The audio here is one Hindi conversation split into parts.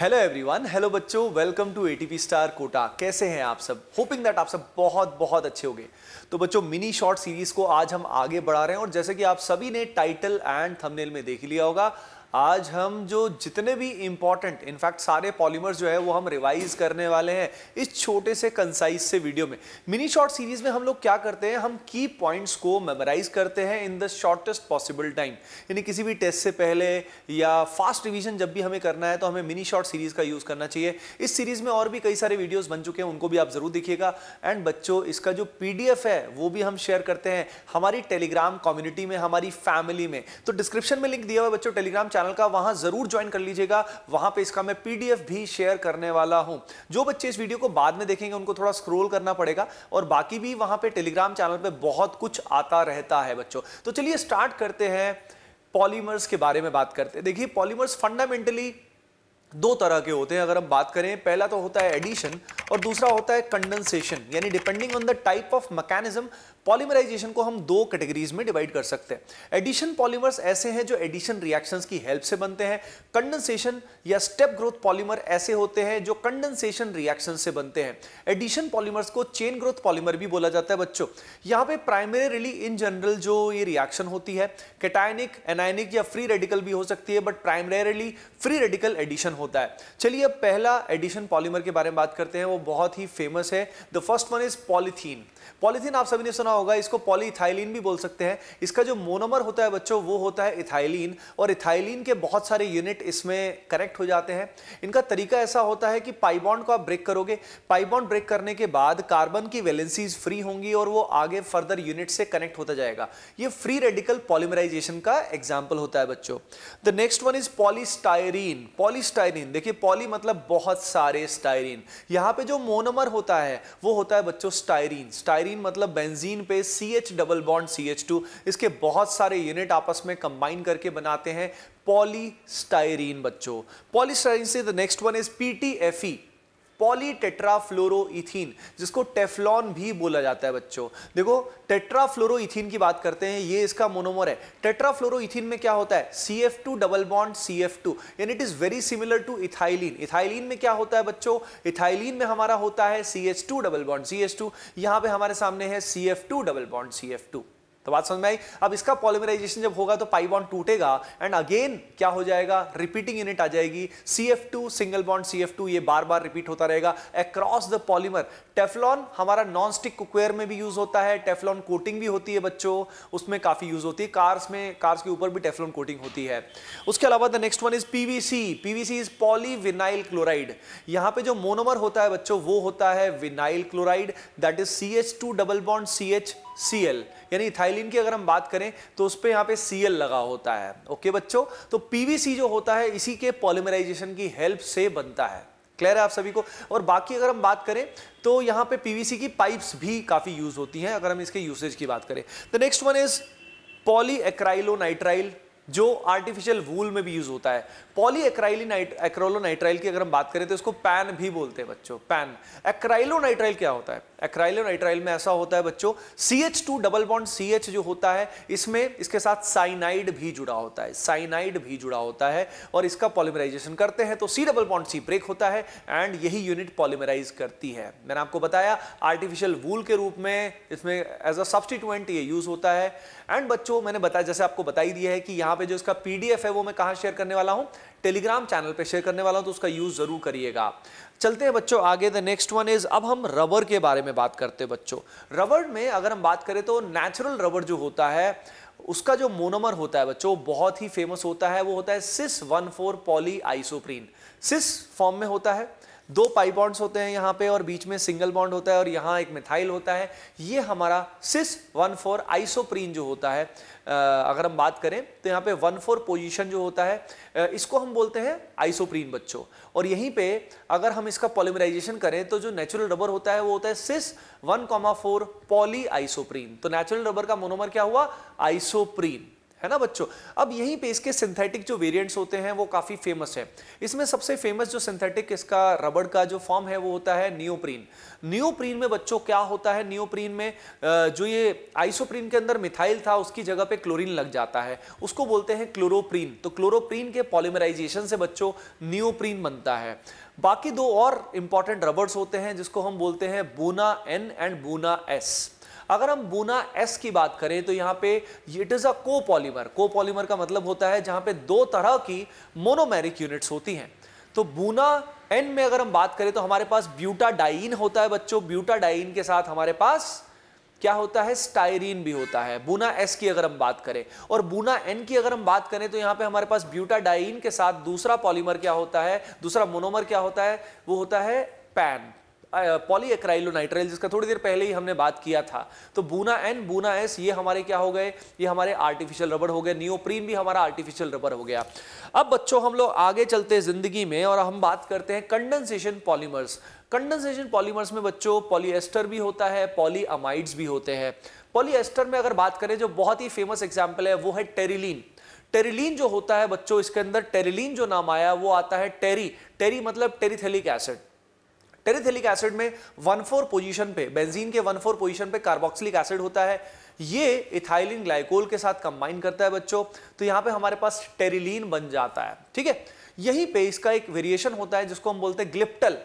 हेलो एवरीवन हेलो बच्चों welcome to ATP star Kota कैसे हैं आप सब होपिंग दैट आप सब बहुत बहुत अच्छे होंगे तो बच्चों मिनी शॉर्ट सीरीज को आज हम आगे बढ़ा रहे हैं और जैसे कि आप सभी ने टाइटल एंड थंबनेल में देख लिया होगा आज हम जो जितने भी इम्पॉर्टेंट इनफैक्ट सारे पॉलीमर्स जो है वो हम रिवाइज करने वाले हैं इस छोटे से कंसाइज से वीडियो में मिनी शॉर्ट सीरीज में हम लोग क्या करते हैं हम की पॉइंट्स को मेमोराइज करते हैं in the shortest possible time यानी किसी भी टेस्ट से पहले या फास्ट रिविजन जब भी हमें करना है तो हमें मिनी शॉर्ट सीरीज का यूज करना चाहिए इस सीरीज में और भी कई सारे वीडियोज़ बन चुके हैं उनको भी आप जरूर देखिएगा एंड बच्चों इसका जो पी है वो भी हम शेयर करते हैं हमारी टेलीग्राम कम्युनिटी में हमारी फैमिली में तो डिस्क्रिप्शन में लिंक दिया हुआ बच्चों टेलीग्राम चैनल चैनल का वहां जरूर ज्वाइन कर लीजिएगा वहां पे इसका मैं पीडीएफ भी शेयर करने वाला हूं जो बच्चे इस वीडियो को बाद में देखेंगे उनको थोड़ा स्क्रोल करना पड़ेगा और बाकी भी वहां पे टेलीग्राम चैनल पे बहुत कुछ आता रहता है बच्चों तो चलिए स्टार्ट करते हैं पॉलीमर्स के बारे में बात करते हैं देखिए पॉलीमर्स फंडामेंटली दो तरह के होते हैं अगर हम बात करें पहला तो होता है एडिशन और दूसरा होता है कंडेंसेशन यानी depending on the type of mechanism polymerisation को हम दो कैटेगरीज में डिवाइड कर सकते हैं एडिशन पॉलीमर्स ऐसे हैं जो एडिशन रिएक्शंस की हेल्प से बनते हैं कंडेंसेशन या स्टेप ग्रोथ पॉलीमर ऐसे होते हैं जो कंडेंसेशन रिएक्शन से बनते हैं एडिशन पॉलीमर्स को चेन ग्रोथ पॉलीमर भी बोला जाता है बच्चों यहाँ पे प्राइमरीली इन जनरल जो ये रिएक्शन होती है कैटायनिक एनायनिक या फ्री रेडिकल भी हो सकती है but primarily free radical addition होता है चलिए अब पहला एडिशन पॉलीमर के बारे में बात करते हैं वो बहुत ही फेमस है the first one is polythene polythene आप सभी ने सुना होगा इसको पॉलीथाइलिन भी बोल सकते हैं इसका जो मोनोमर होता है बच्चों वो होता है इथाइलिन और इथाइलिन के बहुत सारे यूनिट इसमें करेक्ट हो जाते हैं इनका तरीका ऐसा होता है कि पाइबॉन्ड को आप ब्रेक करोगे पाइबॉन्ड ब्रेक करने के बाद कार्बन की वैलेंसीज फ्री होंगी और वो आगे फर्दर यूनिट से कनेक्ट होता जाएगा ये फ्री रेडिकल पॉलीमराइजेशन का एग्जाम्पल होता है बच्चों the next one is polystyrene polystyrene देखिए पॉली मतलब बहुत सारे स्टायरीन यहाँ पे जो मोनोमर होता है वो होता है बच्चों स्टायरीन स्टाइरीन मतलब बेंजीन पे C H double bond C H two इसके बहुत सारे यूनिट आपस में कंबाइन करके बनाते हैं पॉलीस्टाइरिन बच्चों पॉलीस्टायरीन से the next one is uh polytetrafluoroethene जिसको टेफ्लॉन भी बोला जाता है बच्चों देखो टेट्राफ्लोरोन की बात करते हैं ये इसका मोनोमर है टेट्राफ्लोरोन में क्या होता है C F two double bond C F two and it is very similar to ethylene ethylene में क्या होता है बच्चों इथाइलिन में हमारा होता है C H two double bond C H two यहां पर हमारे सामने है C F two double bond C F two तो बात समझ में आई अब इसका पॉलिमराइजेशन जब होगा तो पाई बॉन्ड टूटेगा एंड अगेन क्या हो जाएगा रिपीटिंग यूनिट आ जाएगी C F two single bond C F two ये बार बार रिपीट होता रहेगा अक्रॉस द पॉलीमर टेफलॉन हमारा नॉन स्टिक कुकवेयर में भी यूज होता है टेफलॉन कोटिंग भी होती है बच्चों उसमें काफी यूज होती है कार्स में कार्स के ऊपर भी टेफलॉन कोटिंग होती है उसके अलावा the next one is PVC PVC is polyvinyl chloride यहां पे जो मोनोमर होता है बच्चों वो होता है vinyl chloride that is C H two double bond C H C L यानी इथाइलिन की अगर हम बात करें तो उस पर यहाँ पे सी एल लगा होता है ओके बच्चों तो पीवीसी जो होता है इसी के पॉलीमराइजेशन की हेल्प से बनता है क्लियर है आप सभी को और बाकी अगर हम बात करें तो यहाँ पे पीवीसी की पाइप्स भी काफ़ी यूज होती हैं अगर हम इसके यूसेज की बात करें the next one is poly acrylonitrile जो आर्टिफिशियल वूल में भी यूज होता है पॉलीएक्राइलिन एक्रोलोनाइट्राइल की अगर हम बात करें तो इसको पैन भी बोलते हैं बच्चों पैन एक्राइलोनाइट्राइल क्या होता है एक्राइलोनाइट्राइल में ऐसा होता है बच्चों C H two double bond C H जो होता है इसमें इसके साथ साइनाइड भी जुड़ा होता है साइनाइड भी जुड़ा होता है और इसका पॉलीमराइजेशन करते हैं तो C double bond C break होता है एंड यही यूनिट पॉलीमराइज करती है मैंने आपको बताया आर्टिफिशियल वूल के रूप में इसमें एज अ सब्सटीट्यूएंट ये यूज होता है एंड बच्चों मैंने बताया जैसे आपको बताई दिया है कि यहां यहाँ पे जो इसका पीडीएफ है वो मैं कहाँ शेयर करने वाला हूँ टेलीग्राम चैनल पे शेयर करने वाला हूँ तो उसका यूज़ ज़रूर करिएगा चलते हैं बच्चों आगे द नेक्स्ट वन इज़ अब हम रबर के बारे में बात करते हैं बच्चों रबर में अगर हम बात करें तो नेचुरल रबर जो होता है उसका जो मोनोमर होता है बच्चों बहुत ही फेमस होता है वो होता है cis one four poly isoprene cis form में होता है दो पाई बॉन्ड्स होते हैं यहाँ पे और बीच में सिंगल बॉन्ड होता है और यहाँ एक मिथाइल होता है ये हमारा सिस वन फोर आइसोप्रीन जो होता है अगर हम बात करें तो यहाँ पे वन फोर पोजिशन जो होता है इसको हम बोलते हैं आइसोप्रीन बच्चों और यहीं पे अगर हम इसका पॉलीमराइजेशन करें तो जो नेचुरल रबर होता है वो होता है cis one comma four poly isoprene तो नेचुरल रबर का मोनोमर क्या हुआ आइसोप्रीन है ना बच्चों अब यहीं पे इसके सिंथेटिक जो वेरिएंट्स होते हैं वो काफ़ी फेमस है इसमें सबसे फेमस जो सिंथेटिक इसका रबड़ का जो फॉर्म है वो होता है नियोप्रीन नियोप्रीन में बच्चों क्या होता है नियोप्रीन में जो ये आइसोप्रीन के अंदर मिथाइल था उसकी जगह पे क्लोरीन लग जाता है उसको बोलते हैं क्लोरोप्रीन तो क्लोरोप्रीन के पॉलिमराइजेशन से बच्चों नियोप्रीन बनता है बाकी दो और इंपॉर्टेंट रबर्स होते हैं जिसको हम बोलते हैं Buna N and Buna S अगर हम बूना एस की बात करें तो यहां पे इट इज अ को पॉलीमर को पॉलीमर का मतलब होता है जहां पे दो तरह की मोनोमेरिक यूनिट्स होती हैं तो बूना एन में अगर हम बात करें तो हमारे पास ब्यूटाडाइन होता है बच्चों ब्यूटाडाइन के साथ हमारे पास क्या होता है स्टाइरीन भी होता है बूना एस की अगर हम बात करें और बूना एन की अगर हम बात करें तो यहाँ पे हमारे पास ब्यूटाडाइन के साथ दूसरा पॉलीमर क्या होता है दूसरा मोनोमर क्या होता है वो होता है पैन पॉलीएक्राइलोनाइट्राइल जिसका थोड़ी देर पहले ही हमने बात किया था तो बूना एन बूना एस ये हमारे क्या हो गए ये हमारे आर्टिफिशियल रबर हो गए नियोप्रीन भी हमारा आर्टिफिशियल रबर हो गया अब बच्चों हम लोग आगे चलते हैं जिंदगी में और हम बात करते हैं कंडेंसेशन पॉलीमर्स कंडेंसेशन पॉलीमर्स में बच्चों पॉलीएस्टर भी होता है पॉलीअमाइड्स भी होते हैं पॉलीएस्टर में अगर बात करें जो बहुत ही फेमस एग्जाम्पल है वो है टेरिलीन टेरिलीन जो होता है बच्चों इसके अंदर टेरिलीन जो नाम आया वो आता है टेरी टेरी मतलब टेरिथेलिक एसिड टेरिथेलिक एसिड में वन फोर पोजिशन पे बेंजीन के वन फोर पोजिशन पे कार्बोक्सिलिक एसिड होता है ये इथाइलिन ग्लाइकोल के साथ कंबाइन करता है बच्चों तो यहां पे हमारे पास टेरिलीन बन जाता है ठीक है यहीं पे इसका एक वेरिएशन होता है जिसको हम बोलते हैं ग्लिप्टल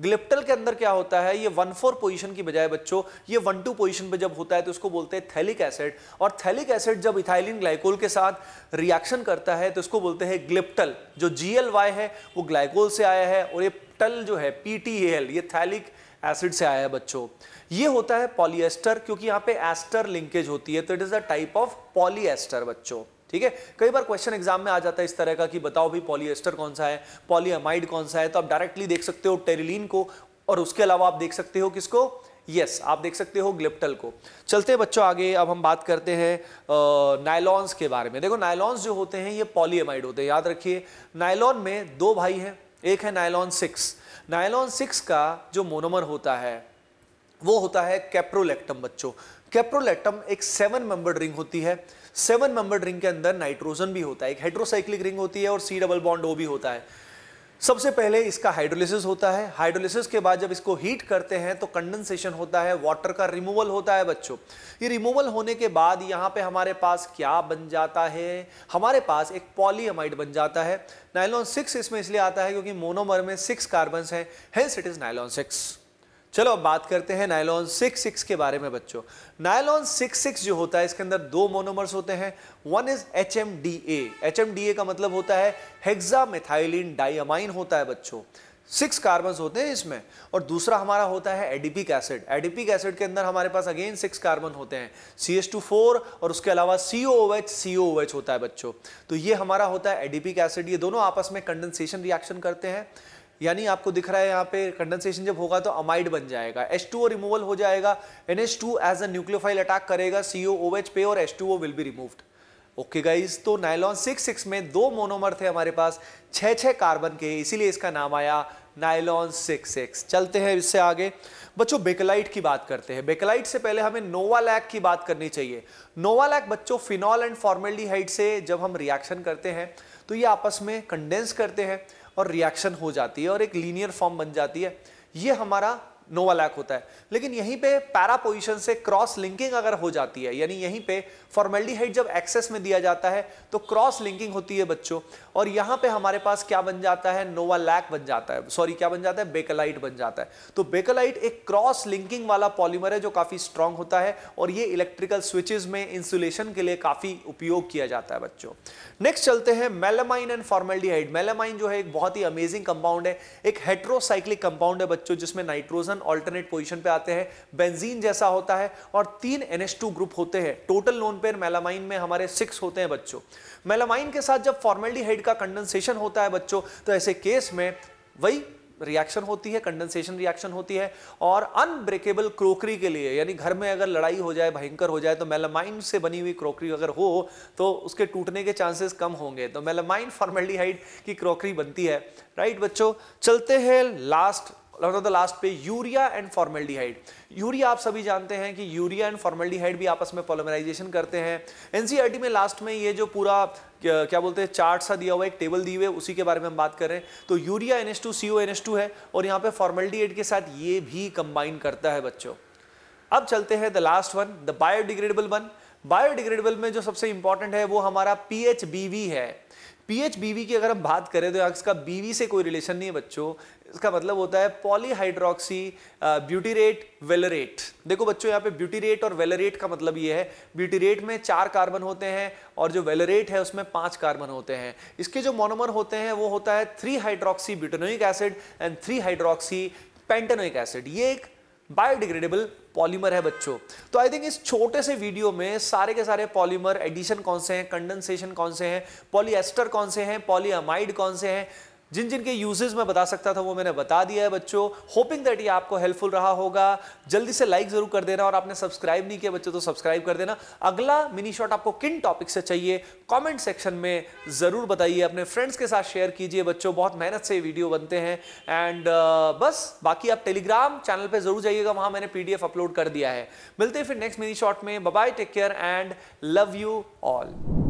ग्लिप्टल के अंदर क्या होता है ये वन फोर पोजिशन की बजाय बच्चों ये वन टू पोजिशन पर जब होता है तो उसको बोलते हैं थैलिक एसिड और थैलिक एसिड जब इथाइलिन ग्लाइकोल के साथ रिएक्शन करता है तो उसको बोलते हैं ग्लिप्टल जो जी है वो ग्लाइकोल से आया है और ये टल जो है पीटीएल ये थैलिक एसिड से आया है बच्चों ये होता है पॉलीएस्टर क्योंकि यहाँ पे एस्टर लिंकेज होती है तो it is a type of polyester बच्चों ठीक है कई बार क्वेश्चन एग्जाम में आ जाता है इस तरह का कि बताओ भाई पॉलीएस्टर कौन सा है पॉलीअमाइड कौन सा है तो आप डायरेक्टली देख सकते हो टेरिलीन को और उसके अलावा आप देख सकते हो किसको यस yes, आप देख सकते हो ग्लिप्टल को चलते हैं बच्चों आगे अब हम बात करते हैं नायलॉन्स के बारे में देखो नायलॉन्स जो होते हैं ये पॉलीअमाइड होते हैं याद रखिए नायलॉन में दो भाई हैं एक है नायलॉन सिक्स नायलॉन सिक्स का जो मोनोमर होता है वो होता है कैप्रोलेक्टम बच्चों कैप्रोलेक्टम एक सेवन मेंबर्ड रिंग होती है सेवन नंबर रिंग के अंदर नाइट्रोजन भी होता है एक हाइड्रोसाइक्लिक रिंग होती है और सी डबल बॉन्ड ओ भी होता है सबसे पहले इसका हाइड्रोलिसिस होता है हाइड्रोलिसिस के बाद जब इसको हीट करते हैं तो कंडेंसेशन होता है वाटर का रिमूवल होता है बच्चों ये रिमूवल होने के बाद यहाँ पे हमारे पास क्या बन जाता है हमारे पास एक पॉलीअमाइड बन जाता है नाइलॉन सिक्स इसमें इसलिए आता है क्योंकि मोनोमर में सिक्स कार्बन्स हैं hence it is nylon six चलो अब बात करते हैं नायलॉन सिक्स सिक्स के बारे में बच्चों नायलॉन सिक्स सिक्स जो होता है इसके अंदर दो मोनोमर्स होते हैं one is H M D A H M D A का मतलब होता है हेक्सा हेक्सामेथाइलिन डाइमाइन होता है बच्चों सिक्स कार्बन होते हैं इसमें और दूसरा हमारा होता है एडिपिक एसिड एडिपिक एसिड के अंदर हमारे पास अगेन सिक्स कार्बन होते हैं सी एस टू फोर और उसके अलावा सी O H C O H होता है बच्चों तो ये हमारा होता है एडिपिक एसिड ये दोनों आपस में कंडेंसेशन रिएक्शन करते हैं यानी आपको दिख रहा है यहाँ पे कंडेंसेशन जब होगा तो अमाइड बन जाएगा एच टू ओ रिमूवल हो जाएगा N H two as a nucleophile attack करेगा सी ओ एच पे और H two O will be removed okay guys तो नाइलॉन सिक्स सिक्स में दो मोनोमर थे हमारे पास छः छः कार्बन के इसीलिए इसका नाम आया नाइलॉन सिक्स सिक्स चलते हैं इससे आगे बच्चों बेकलाइट की बात करते हैं बेकलाइट से पहले हमें नोवालैक की बात करनी चाहिए नोवालैक बच्चों फिनॉल एंड फॉर्मेल्डिहाइड से जब हम रिएक्शन करते हैं तो ये आपस में कंडेंस करते हैं और रिएक्शन हो जाती है और एक लीनियर फॉर्म बन जाती है ये हमारा लैक होता है लेकिन यहीं पे पैरा पोजिशन से क्रॉस लिंकिंग अगर हो जाती है यानी यहीं पे फॉर्मेल्डिहाइड जब एक्सेस में दिया जाता है तो क्रॉस लिंकिंग होती है बच्चों और यहाँ पे हमारे पास क्या बन जाता है लैक बन जाता है सॉरी क्या बन जाता है बेकलाइट बन जाता है तो बेकलाइट एक क्रॉस लिंकिंग वाला पॉलीमर है जो काफ़ी स्ट्रांग होता है और ये इलेक्ट्रिकल स्विचेज में इंसुलेशन के लिए काफ़ी उपयोग किया जाता है बच्चों नेक्स्ट चलते हैं मेलामाइन एंड फॉर्मेलिटी मेलामाइन जो है एक बहुत ही अमेजिंग कंपाउंड है एक हेट्रोसाइक्लिक कंपाउंड है बच्चों जिसमें नाइट्रोजन ऑल्टरनेट पोजिशन पे आते हैं बेंजीन जैसा होता है और तीन एन ग्रुप होते हैं टोटल लोन पेयर मेलामाइन में हमारे सिक्स होते हैं बच्चों मेलामाइन के साथ जब फॉर्मेल्डिहाइड का कंडेंसेशन होता है बच्चों तो ऐसे केस में वही रिएक्शन होती है कंडेंसेशन रिएक्शन होती है और अनब्रेकेबल क्रोकरी के लिए यानी घर में अगर लड़ाई हो जाए भयंकर हो जाए तो मेलामाइन से बनी हुई क्रोकरी अगर हो तो उसके टूटने के चांसेस कम होंगे तो मेलामाइन फॉर्मेलिटी की क्रोकरी बनती है राइट बच्चों चलते हैं लास्ट द लास्ट पे यूरिया एंड फॉर्मेल्डिहाइड यूरिया आप सभी जानते हैं कि यूरिया एंड फॉर्मेल्डिहाइड भी आपस में पोलमराइजेशन करते हैं एनसीईआरटी e में लास्ट में ये जो पूरा क्या बोलते हैं चार्ट सा दिया हुआ एक टेबल दी हुए उसी के बारे में हम बात कर रहे हैं तो urea N S two C O N S two है और यहाँ पे फॉर्मेल्डिहाइड के साथ ये भी कंबाइन करता है बच्चों अब चलते हैं the last one the biodegradable one biodegradable में जो सबसे इंपॉर्टेंट है वो हमारा पी एच बीवी है पीएच बीवी की अगर हम बात करें तो इसका बीवी से कोई रिलेशन नहीं है बच्चों इसका मतलब होता है पॉलीहाइड्रोक्सी ब्यूटीरेट वेलरेट देखो बच्चों यहाँ पे ब्यूटीरेट और वेलरेट का मतलब ये है ब्यूटीरेट में चार कार्बन होते हैं और जो वेलरेट है उसमें पांच कार्बन होते हैं इसके जो मोनोमर होते हैं वो होता है three hydroxy butanoic acid and three hydroxy pentanoic acid ये एक बायोडिग्रेडेबल पॉलीमर है बच्चों तो आई थिंक इस छोटे से वीडियो में सारे के सारे पॉलीमर एडिशन कौन से हैं कंडेंसेशन कौन से हैं पॉलीएस्टर कौन से हैं पॉलीअमाइड कौन से हैं जिन जिन के यूजेस मैं बता सकता था वो मैंने बता दिया है बच्चों होपिंग दैट ये आपको हेल्पफुल रहा होगा जल्दी से लाइक जरूर कर देना और आपने सब्सक्राइब नहीं किया बच्चों तो सब्सक्राइब कर देना अगला मिनी शॉट आपको किन टॉपिक से चाहिए कॉमेंट सेक्शन में ज़रूर बताइए अपने फ्रेंड्स के साथ शेयर कीजिए बच्चों बहुत मेहनत से वीडियो बनते हैं एंड uh, बस बाकी आप टेलीग्राम चैनल पर जरूर जाइएगा वहाँ मैंने पी अपलोड कर दिया है मिलते हैं फिर नेक्स्ट मिनी शॉट में bye take care and love you all